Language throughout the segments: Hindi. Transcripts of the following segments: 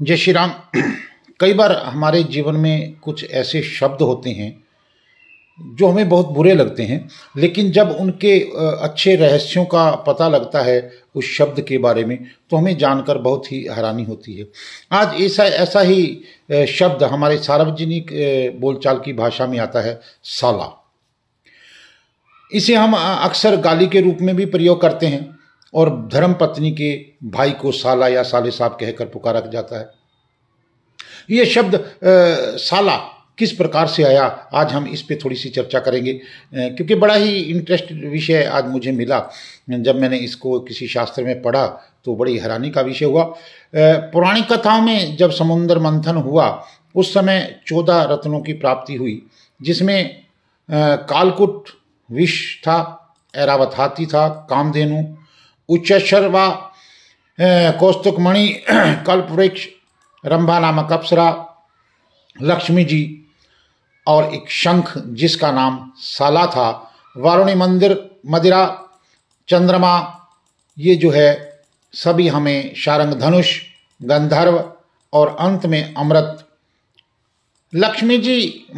जय श्री राम कई बार हमारे जीवन में कुछ ऐसे शब्द होते हैं जो हमें बहुत बुरे लगते हैं लेकिन जब उनके अच्छे रहस्यों का पता लगता है उस शब्द के बारे में तो हमें जानकर बहुत ही हैरानी होती है आज ऐसा ऐसा ही शब्द हमारे सार्वजनिक बोलचाल की भाषा में आता है साला इसे हम अक्सर गाली के रूप में भी प्रयोग करते हैं और धर्म पत्नी के भाई को साला या साले साहब कहकर पुकारा जाता है ये शब्द आ, साला किस प्रकार से आया आज हम इस पे थोड़ी सी चर्चा करेंगे क्योंकि बड़ा ही इंटरेस्ट विषय आज मुझे मिला जब मैंने इसको किसी शास्त्र में पढ़ा तो बड़ी हैरानी का विषय हुआ पौराणिक कथाओं में जब समुद्र मंथन हुआ उस समय चौदह रत्नों की प्राप्ति हुई जिसमें कालकुट विष था एरावत हाथी था कामधेनु उच्चर व कौस्तुकमणि कल्पवृक्ष रंभा नामक अप्सरा लक्ष्मी जी और एक शंख जिसका नाम साला था वारुणी मंदिर मदिरा चंद्रमा ये जो है सभी हमें शारंग धनुष गंधर्व और अंत में अमृत लक्ष्मी जी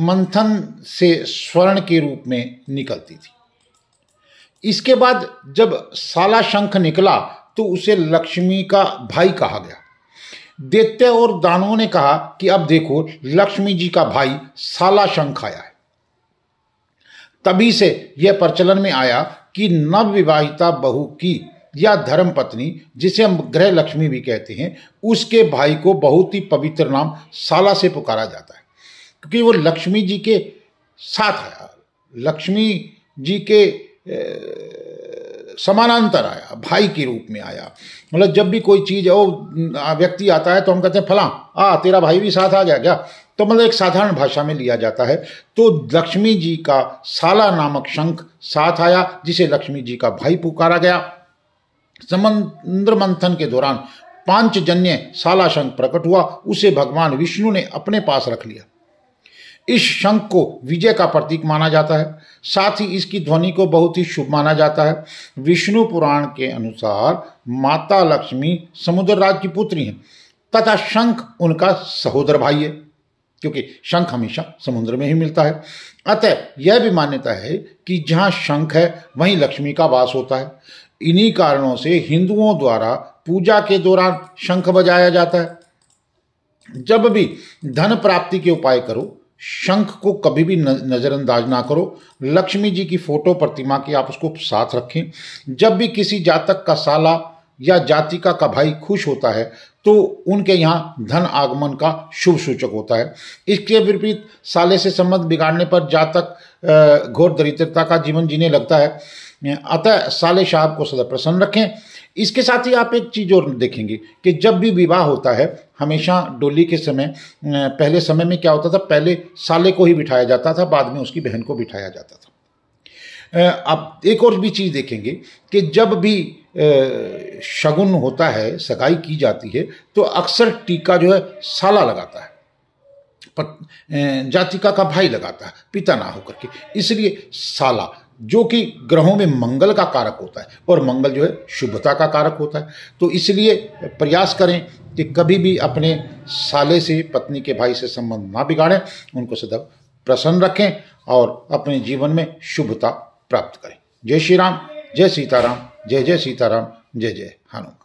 मंथन से स्वर्ण के रूप में निकलती थी इसके बाद जब साला शंख निकला तो उसे लक्ष्मी का भाई कहा गया देते और दानवों ने कहा कि अब देखो लक्ष्मी जी का भाई साला शंख आया है तभी से यह प्रचलन में आया कि नवविवाहिता बहु की या धर्मपत्नी जिसे हम ग्रह लक्ष्मी भी कहते हैं उसके भाई को बहुत ही पवित्र नाम साला से पुकारा जाता है क्योंकि वो लक्ष्मी जी के साथ आया लक्ष्मी जी के समानांतर आया भाई के रूप में आया मतलब जब भी कोई चीज हो व्यक्ति आता है तो हम कहते हैं फला आ तेरा भाई भी साथ आ गया क्या तो मतलब एक साधारण भाषा में लिया जाता है तो लक्ष्मी जी का साला नामक शंख साथ आया जिसे लक्ष्मी जी का भाई पुकारा गया समंद्र मंथन के दौरान जन्य साला शंख प्रकट हुआ उसे भगवान विष्णु ने अपने पास रख लिया इस शंख को विजय का प्रतीक माना जाता है साथ ही इसकी ध्वनि को बहुत ही शुभ माना जाता है विष्णु पुराण के अनुसार माता लक्ष्मी समुद्र राज की पुत्री हैं तथा शंख उनका सहोदर भाई है क्योंकि शंख हमेशा समुद्र में ही मिलता है अतः यह भी मान्यता है कि जहाँ शंख है वहीं लक्ष्मी का वास होता है इन्हीं कारणों से हिंदुओं द्वारा पूजा के दौरान शंख बजाया जाता है जब भी धन प्राप्ति के उपाय करो शंख को कभी भी नज़रअंदाज ना करो लक्ष्मी जी की फ़ोटो प्रतिमा की आप उसको साथ रखें जब भी किसी जातक का साला या जातिका का भाई खुश होता है तो उनके यहाँ धन आगमन का शुभ सूचक होता है इसके विपरीत साले से संबंध बिगाड़ने पर जातक घोर दरिद्रता का जीवन जीने लगता है अतः साले शाह को सदा प्रसन्न रखें इसके साथ ही आप एक चीज़ और देखेंगे कि जब भी विवाह होता है हमेशा डोली के समय पहले समय में क्या होता था पहले साले को ही बिठाया जाता था बाद में उसकी बहन को बिठाया जाता था आप एक और भी चीज़ देखेंगे कि जब भी शगुन होता है सगाई की जाती है तो अक्सर टीका जो है साला लगाता है जातिका का भाई लगाता है पिता ना होकर के इसलिए साला जो कि ग्रहों में मंगल का कारक होता है और मंगल जो है शुभता का कारक होता है तो इसलिए प्रयास करें कि कभी भी अपने साले से पत्नी के भाई से संबंध ना बिगाड़ें उनको सदैव प्रसन्न रखें और अपने जीवन में शुभता प्राप्त करें जय श्री राम जय सीताराम जय जय सीताराम जय जय हनुमान